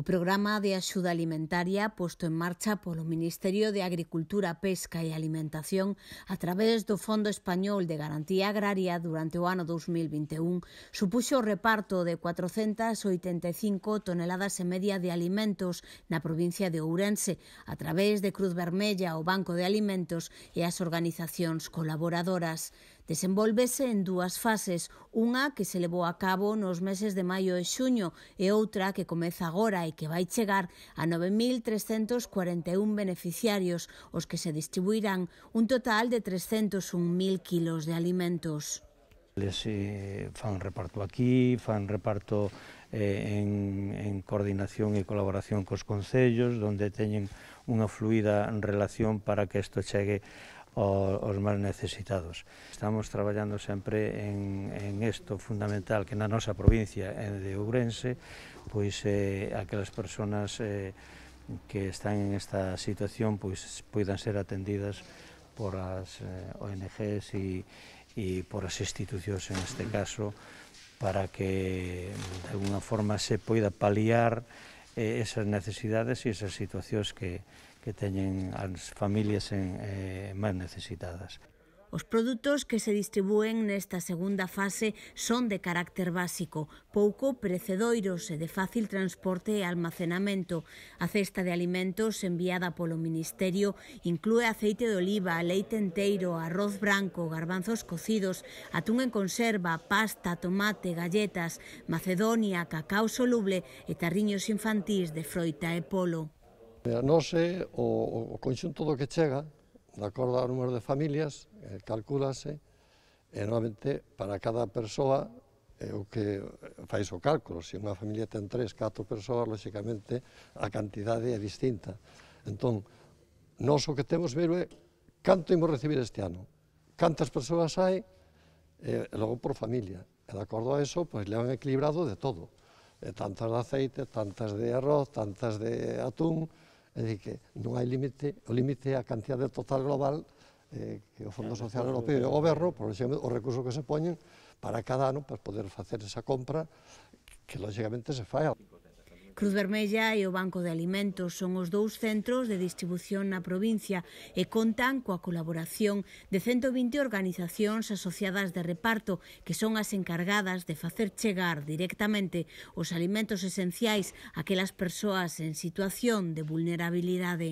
O programa de axuda alimentaria posto en marcha polo Ministerio de Agricultura, Pesca e Alimentación a través do Fondo Español de Garantía Agraria durante o ano 2021 supuxo o reparto de 485 toneladas e media de alimentos na provincia de Ourense a través de Cruz Vermella, o Banco de Alimentos e as organizacións colaboradoras. Desenvolvese en dúas fases, unha que se levou a cabo nos meses de maio e xuño e outra que comeza agora e que vai chegar a 9.341 beneficiarios, os que se distribuirán un total de 301.000 kilos de alimentos. Eles eh, fan reparto aquí, fan reparto eh, en, en coordinación e colaboración cos concellos, donde teñen unha fluida relación para que isto chegue os máis necesitados. Estamos traballando sempre en, en esto fundamental que na nosa provincia de Ourense, pois eh, aquelas persoas eh, que están en esta situación pois poidan ser atendidas por as eh, ONGs e, e por as institucións en este caso para que de alguna forma se poida paliar eh, esas necesidades e esas situacións que, que teñen as familias en, eh, máis necesitadas. Os produtos que se distribúen nesta segunda fase son de carácter básico, pouco precedoiros e de fácil transporte e almacenamento. A cesta de alimentos enviada polo Ministerio inclúe aceite de oliva, leite enteiro, arroz branco, garbanzos cocidos, atún en conserva, pasta, tomate, galletas, macedonia, cacao soluble e tarriños infantís de froita e polo a nose, o, o conxunto do que chega, de acordo ao número de familias, eh, calculase, e normalmente para cada persoa é o que faz o cálculo. Se unha familia ten tres, cato persoas, lóxicamente a cantidade é distinta. Entón, nós o que temos ver é canto imos recibir este ano, cantas persoas hai, e, logo por familia. E de acordo a eso, pois, levan equilibrado de todo. E tantas de aceite, tantas de arroz, tantas de atún, É dicir, que non hai límite, o límite é a cantidade total global eh, que o Fondo Social Europeo e o Goberno, por exemplo, os recursos que se poñen para cada ano para poder facer esa compra que, lógicamente, se fai. Cruz Vermella e o Banco de Alimentos son os dous centros de distribución na provincia e contan coa colaboración de 120 organizacións asociadas de reparto que son as encargadas de facer chegar directamente os alimentos esenciais a aquelas persoas en situación de vulnerabilidade.